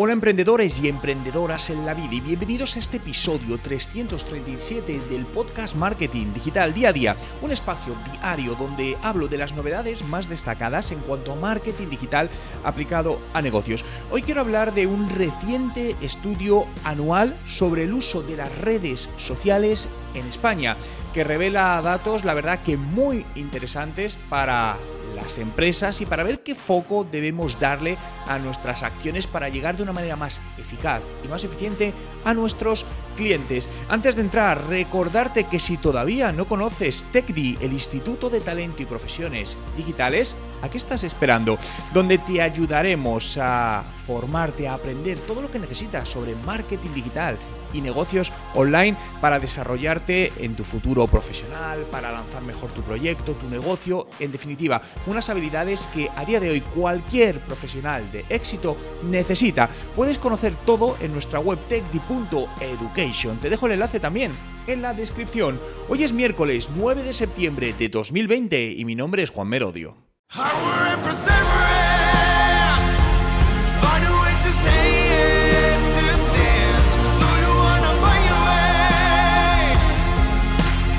Hola emprendedores y emprendedoras en la vida y bienvenidos a este episodio 337 del podcast Marketing Digital Día a Día, un espacio diario donde hablo de las novedades más destacadas en cuanto a marketing digital aplicado a negocios. Hoy quiero hablar de un reciente estudio anual sobre el uso de las redes sociales en España, que revela datos, la verdad que muy interesantes para las empresas y para ver qué foco debemos darle a nuestras acciones para llegar de una manera más eficaz y más eficiente a nuestros clientes. Antes de entrar, recordarte que si todavía no conoces TECDI, el Instituto de Talento y Profesiones Digitales, ¿a qué estás esperando? Donde te ayudaremos a formarte, a aprender todo lo que necesitas sobre marketing digital, y negocios online para desarrollarte en tu futuro profesional, para lanzar mejor tu proyecto, tu negocio, en definitiva, unas habilidades que a día de hoy cualquier profesional de éxito necesita. Puedes conocer todo en nuestra web techdi.education. Te dejo el enlace también en la descripción. Hoy es miércoles 9 de septiembre de 2020 y mi nombre es Juan Merodio.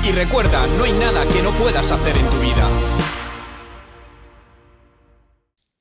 Y recuerda, no hay nada que no puedas hacer en tu vida.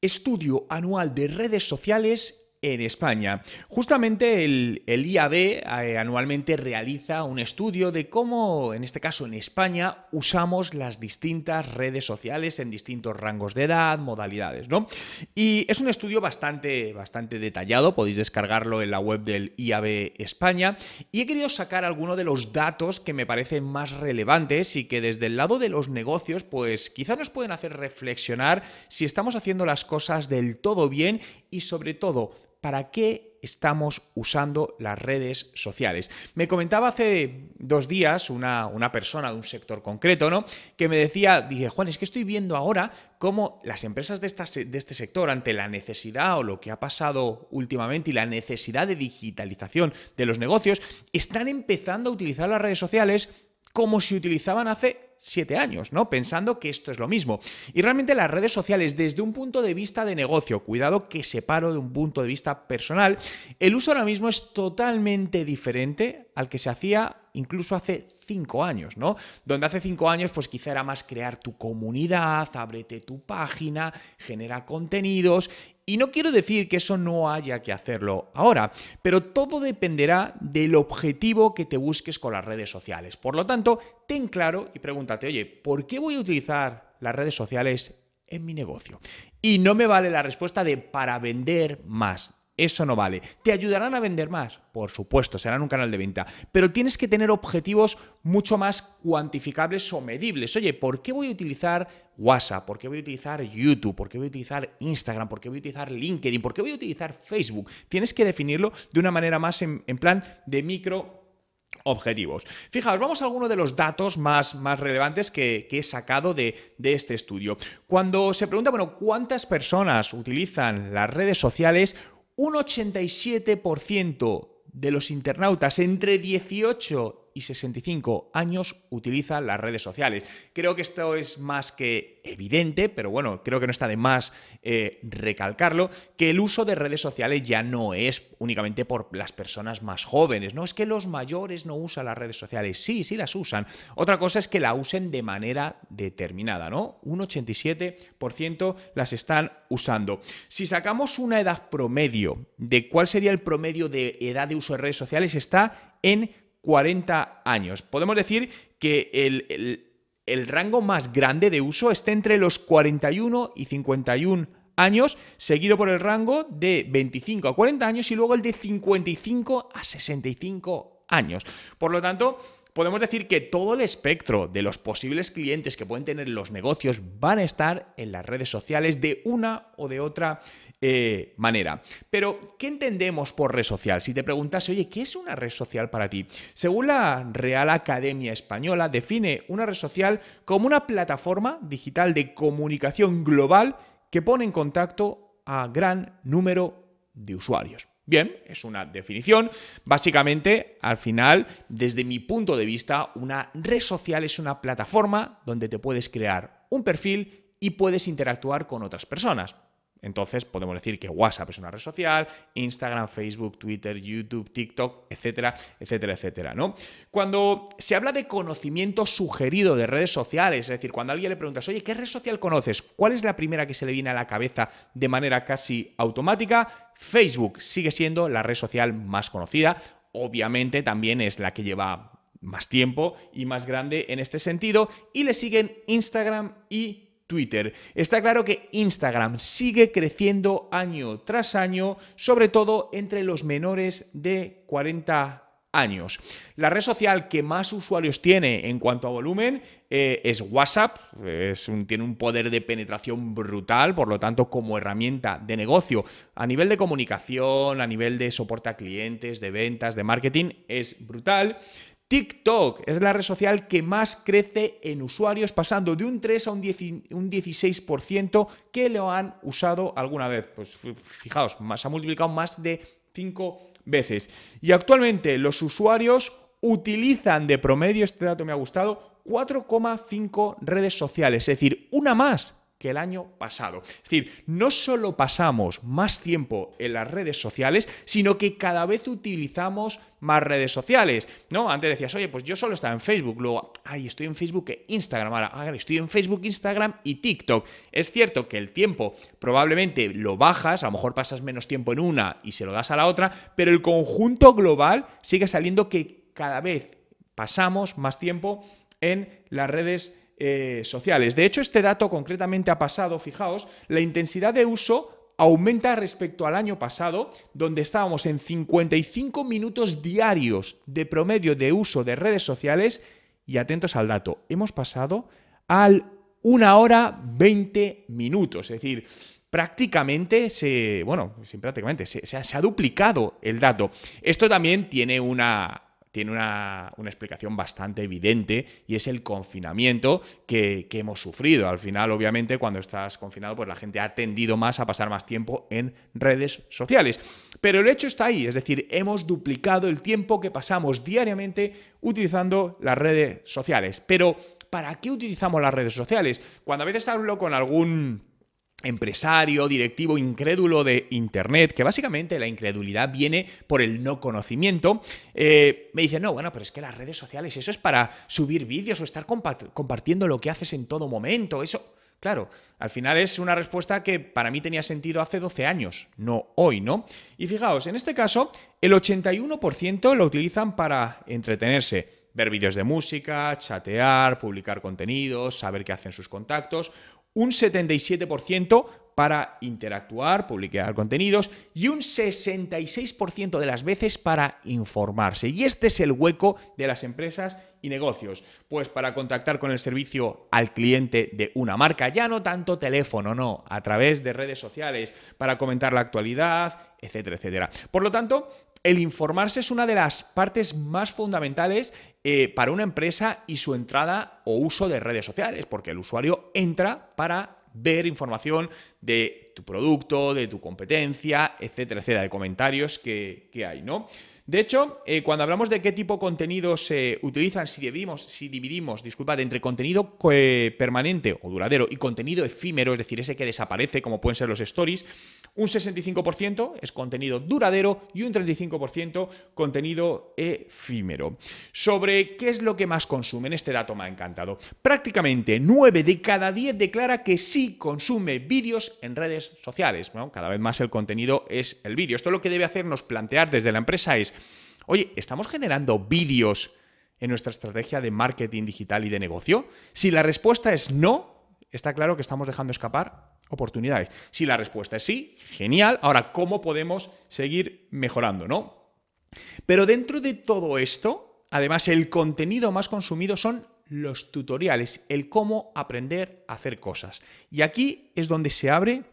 Estudio anual de redes sociales en España. Justamente el, IAB eh, anualmente realiza un estudio de cómo, en este caso en España, usamos las distintas redes sociales en distintos rangos de edad, modalidades, ¿no? Y es un estudio bastante, bastante detallado, podéis descargarlo en la web del IAB España, y he querido sacar algunos de los datos que me parecen más relevantes y que desde el lado de los negocios, pues quizá nos pueden hacer reflexionar si estamos haciendo las cosas del todo bien y sobre todo, ¿para qué estamos usando las redes sociales. Me comentaba hace dos días una, una, persona de un sector concreto, ¿no? Que me decía, dije, Juan, es que estoy viendo ahora cómo las empresas de, de este sector, ante la necesidad o lo que ha pasado últimamente y la necesidad de digitalización de los negocios, están empezando a utilizar las redes sociales como si utilizaban hace siete años, ¿no? Pensando que esto es lo mismo. Y realmente las redes sociales, desde un punto de vista de negocio, cuidado que separo de un punto de vista personal, el uso ahora mismo es totalmente diferente al que se hacía incluso hace cinco años, ¿no? Donde hace cinco años, pues quizá era más crear tu comunidad, ábrete tu página, genera contenidos y no quiero decir que eso no haya que hacerlo ahora, pero todo dependerá del objetivo que te busques con las redes sociales. Por lo tanto, ten claro y pregúntate, oye, ¿por qué voy a utilizar las redes sociales en mi negocio? Y no me vale la respuesta de para vender más. Eso no vale. ¿Te ayudarán a vender más? Por supuesto, serán un canal de venta. Pero tienes que tener objetivos mucho más cuantificables o medibles. Oye, ¿por qué voy a utilizar WhatsApp? ¿Por qué voy a utilizar YouTube? ¿Por qué voy a utilizar Instagram? ¿Por qué voy a utilizar LinkedIn? ¿Por qué voy a utilizar Facebook? Tienes que definirlo de una manera más en, plan de micro objetivos. Fijaos, vamos a alguno de los datos más, más relevantes que, he sacado de, de, este estudio. Cuando se pregunta, bueno, ¿cuántas personas utilizan las redes sociales? un 87% de los internautas entre 18 65 años utiliza las redes sociales. Creo que esto es más que evidente, pero bueno, creo que no está de más eh, recalcarlo, que el uso de redes sociales ya no es únicamente por las personas más jóvenes, no es que los mayores no usan las redes sociales, sí, sí las usan. Otra cosa es que la usen de manera determinada, ¿no? Un 87% las están usando. Si sacamos una edad promedio de cuál sería el promedio de edad de uso de redes sociales, está en 40 años. Podemos decir que el, rango más grande de uso está entre los 41 y 51 años, seguido por el rango de 25 a 40 años y luego el de 55 a 65 años. Por lo tanto, podemos decir que todo el espectro de los posibles clientes que pueden tener los negocios van a estar en las redes sociales de una o de otra eh, manera. Pero, ¿qué entendemos por red social? Si te preguntase, oye, ¿qué es una red social para ti? Según la Real Academia Española, define una red social como una plataforma digital de comunicación global que pone en contacto a gran número de usuarios. Bien, es una definición. Básicamente, al final, desde mi punto de vista, una red social es una plataforma donde te puedes crear un perfil y puedes interactuar con otras personas. Entonces podemos decir que WhatsApp es una red social, Instagram, Facebook, Twitter, YouTube, TikTok, etcétera, etcétera, etcétera, ¿no? Cuando se habla de conocimiento sugerido de redes sociales, es decir, cuando alguien le preguntas, oye, ¿qué red social conoces? ¿Cuál es la primera que se le viene a la cabeza de manera casi automática? Facebook sigue siendo la red social más conocida. Obviamente también es la que lleva más tiempo y más grande en este sentido. Y le siguen Instagram y Twitter. Está claro que Instagram sigue creciendo año tras año, sobre todo entre los menores de 40 años. La red social que más usuarios tiene en cuanto a volumen eh, es WhatsApp, tiene un poder de penetración brutal, por lo tanto como herramienta de negocio a nivel de comunicación, a nivel de soporte a clientes, de ventas, de marketing, es brutal. TikTok es la red social que más crece en usuarios, pasando de un 3 a un, 16% que lo han usado alguna vez. Pues fijaos, se ha multiplicado más de 5 veces. Y actualmente los usuarios utilizan de promedio, este dato me ha gustado, 4,5 redes sociales, es decir, una más que el año pasado. Es decir, no solo pasamos más tiempo en las redes sociales, sino que cada vez utilizamos más redes sociales, ¿no? Antes decías, oye, pues yo solo estaba en Facebook, luego, ay, estoy en Facebook e Instagram, ahora, estoy en Facebook, Instagram y TikTok. Es cierto que el tiempo probablemente lo bajas, a lo mejor pasas menos tiempo en una y se lo das a la otra, pero el conjunto global sigue saliendo que cada vez pasamos más tiempo en las redes sociales eh, sociales. De hecho, este dato concretamente ha pasado, fijaos, la intensidad de uso aumenta respecto al año pasado, donde estábamos en 55 minutos diarios de promedio de uso de redes sociales y atentos al dato, hemos pasado al 1 hora 20 minutos, es decir, prácticamente se, bueno, prácticamente se ha duplicado el dato. Esto también tiene una tiene una, explicación bastante evidente y es el confinamiento que, que, hemos sufrido. Al final, obviamente, cuando estás confinado, pues la gente ha tendido más a pasar más tiempo en redes sociales. Pero el hecho está ahí, es decir, hemos duplicado el tiempo que pasamos diariamente utilizando las redes sociales. Pero, ¿para qué utilizamos las redes sociales? Cuando a veces hablo con algún empresario, directivo, incrédulo de Internet, que básicamente la incredulidad viene por el no conocimiento, eh, me dice, no, bueno, pero es que las redes sociales, eso es para subir vídeos o estar compartiendo lo que haces en todo momento, eso... Claro, al final es una respuesta que para mí tenía sentido hace 12 años, no hoy, ¿no? Y fijaos, en este caso, el 81% lo utilizan para entretenerse, ver vídeos de música, chatear, publicar contenidos, saber qué hacen sus contactos, un 77% para interactuar, publicar contenidos y un 66% de las veces para informarse. Y este es el hueco de las empresas y negocios. Pues para contactar con el servicio al cliente de una marca, ya no tanto teléfono, no, a través de redes sociales, para comentar la actualidad, etcétera, etcétera. Por lo tanto, el informarse es una de las partes más fundamentales eh, para una empresa y su entrada o uso de redes sociales, porque el usuario entra para ver información de tu producto, de tu competencia, etcétera, etcétera, de comentarios que, hay, ¿no? De hecho, eh, cuando hablamos de qué tipo de contenido se utilizan, si, dividimos, si dividimos, disculpad, entre contenido eh, permanente o duradero y contenido efímero, es decir, ese que desaparece, como pueden ser los stories, un 65% es contenido duradero y un 35% contenido efímero. Sobre qué es lo que más consumen, este dato me ha encantado. Prácticamente 9 de cada 10 declara que sí consume vídeos en redes sociales. cada vez más el contenido es el vídeo. Esto lo que debe hacernos plantear desde la empresa es, oye, ¿estamos generando vídeos en nuestra estrategia de marketing digital y de negocio? Si la respuesta es no, está claro que estamos dejando escapar oportunidades? Si la respuesta es sí, genial. Ahora, ¿cómo podemos seguir mejorando, no? Pero dentro de todo esto, además, el contenido más consumido son los tutoriales, el cómo aprender a hacer cosas. Y aquí es donde se abre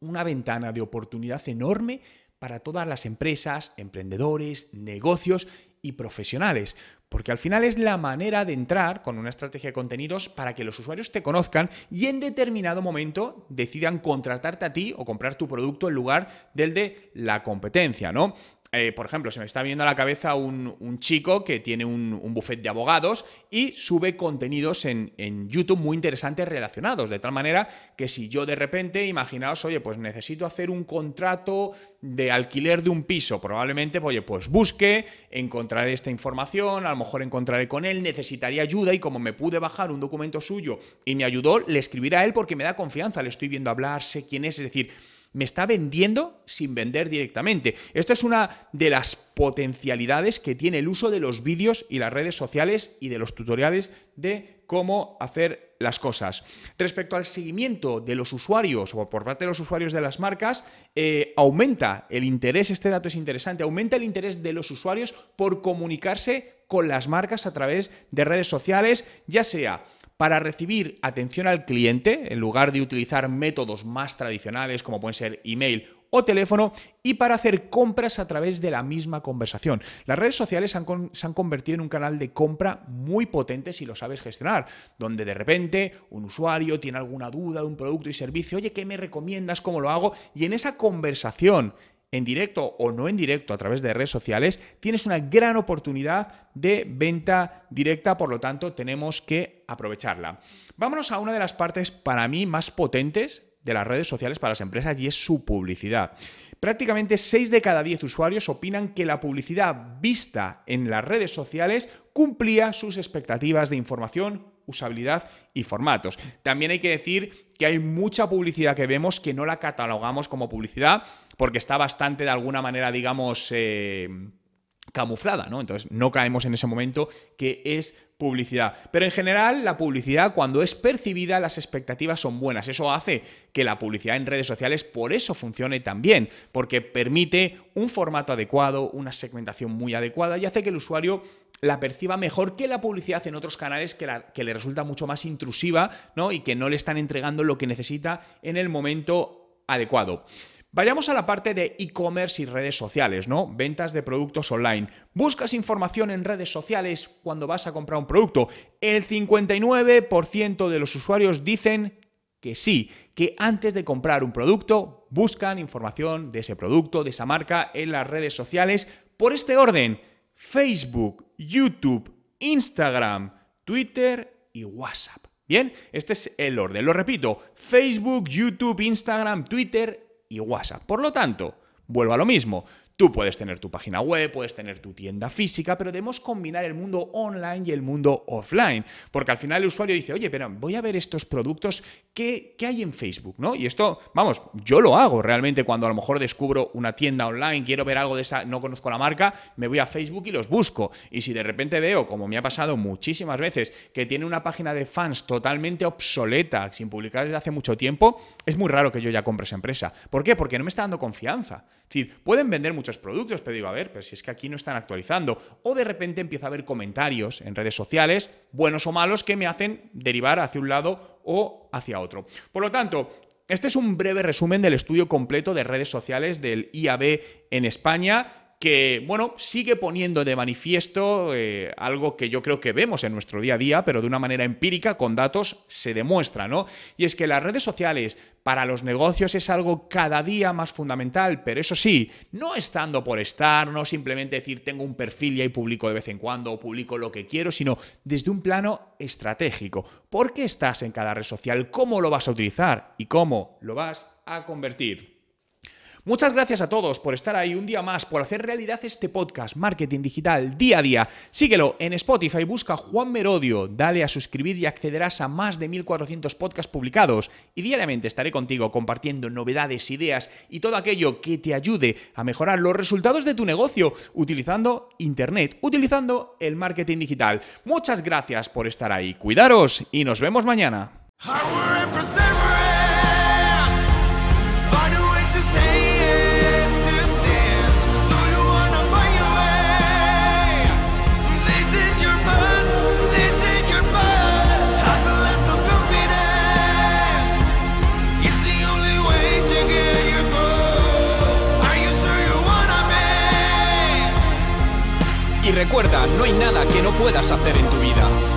una ventana de oportunidad enorme para todas las empresas, emprendedores, negocios y profesionales, porque al final es la manera de entrar con una estrategia de contenidos para que los usuarios te conozcan y en determinado momento decidan contratarte a ti o comprar tu producto en lugar del de la competencia, ¿no? Eh, por ejemplo, se me está viniendo a la cabeza un, chico que tiene un, buffet de abogados y sube contenidos en, YouTube muy interesantes relacionados, de tal manera que si yo de repente, imaginaos, oye, pues necesito hacer un contrato de alquiler de un piso, probablemente, pues, oye, pues busque, encontraré esta información, a lo mejor encontraré con él, necesitaría ayuda y como me pude bajar un documento suyo y me ayudó, le escribiré a él porque me da confianza, le estoy viendo hablar, sé quién es, es decir, me está vendiendo sin vender directamente. Esto es una de las potencialidades que tiene el uso de los vídeos y las redes sociales y de los tutoriales de cómo hacer las cosas. Respecto al seguimiento de los usuarios o por parte de los usuarios de las marcas, eh, aumenta el interés, este dato es interesante, aumenta el interés de los usuarios por comunicarse con las marcas a través de redes sociales, ya sea para recibir atención al cliente, en lugar de utilizar métodos más tradicionales como pueden ser email o teléfono y para hacer compras a través de la misma conversación. Las redes sociales se han convertido en un canal de compra muy potente si lo sabes gestionar, donde de repente un usuario tiene alguna duda de un producto y servicio, oye, ¿qué me recomiendas? ¿Cómo lo hago? Y en esa conversación en directo o no en directo a través de redes sociales, tienes una gran oportunidad de venta directa, por lo tanto tenemos que aprovecharla. Vámonos a una de las partes para mí más potentes de las redes sociales para las empresas y es su publicidad. Prácticamente 6 de cada 10 usuarios opinan que la publicidad vista en las redes sociales cumplía sus expectativas de información, usabilidad y formatos. También hay que decir que hay mucha publicidad que vemos que no la catalogamos como publicidad porque está bastante de alguna manera, digamos, eh, camuflada, ¿no? Entonces no caemos en ese momento que es publicidad. Pero en general, la publicidad, cuando es percibida, las expectativas son buenas. Eso hace que la publicidad en redes sociales por eso funcione tan bien, porque permite un formato adecuado, una segmentación muy adecuada y hace que el usuario la perciba mejor que la publicidad en otros canales que, que le resulta mucho más intrusiva ¿no? y que no le están entregando lo que necesita en el momento adecuado. Vayamos a la parte de e-commerce y redes sociales, ¿no? Ventas de productos online. Buscas información en redes sociales cuando vas a comprar un producto. El 59% de los usuarios dicen que sí, que antes de comprar un producto buscan información de ese producto, de esa marca en las redes sociales por este orden Facebook, YouTube, Instagram, Twitter y WhatsApp. Bien, este es el orden. Lo repito, Facebook, YouTube, Instagram, Twitter y WhatsApp. Por lo tanto, vuelvo a lo mismo. Tú puedes tener tu página web, puedes tener tu tienda física, pero debemos combinar el mundo online y el mundo offline, porque al final el usuario dice, oye, pero voy a ver estos productos que, hay en Facebook, ¿no? Y esto, vamos, yo lo hago realmente cuando a lo mejor descubro una tienda online, quiero ver algo de esa, no conozco la marca, me voy a Facebook y los busco. Y si de repente veo, como me ha pasado muchísimas veces, que tiene una página de fans totalmente obsoleta, sin publicar desde hace mucho tiempo, es muy raro que yo ya compre esa empresa. ¿Por qué? Porque no me está dando confianza. Es decir, pueden vender muchos productos, pero digo, a ver, pero si es que aquí no están actualizando. O de repente empieza a haber comentarios en redes sociales, buenos o malos, que me hacen derivar hacia un lado o hacia otro. Por lo tanto, este es un breve resumen del estudio completo de redes sociales del IAB en España que, bueno, sigue poniendo de manifiesto eh, algo que yo creo que vemos en nuestro día a día, pero de una manera empírica, con datos, se demuestra, ¿no? Y es que las redes sociales para los negocios es algo cada día más fundamental, pero eso sí, no estando por estar, no simplemente decir tengo un perfil y ahí publico de vez en cuando o publico lo que quiero, sino desde un plano estratégico. ¿Por qué estás en cada red social? ¿Cómo lo vas a utilizar? ¿Y cómo lo vas a convertir? Muchas gracias a todos por estar ahí un día más, por hacer realidad este podcast, Marketing Digital Día a Día. Síguelo en Spotify, busca Juan Merodio, dale a suscribir y accederás a más de 1400 podcasts publicados. Y diariamente estaré contigo compartiendo novedades, ideas y todo aquello que te ayude a mejorar los resultados de tu negocio utilizando Internet, utilizando el marketing digital. Muchas gracias por estar ahí. Cuidaros y nos vemos mañana. nada que no puedas hacer en tu vida.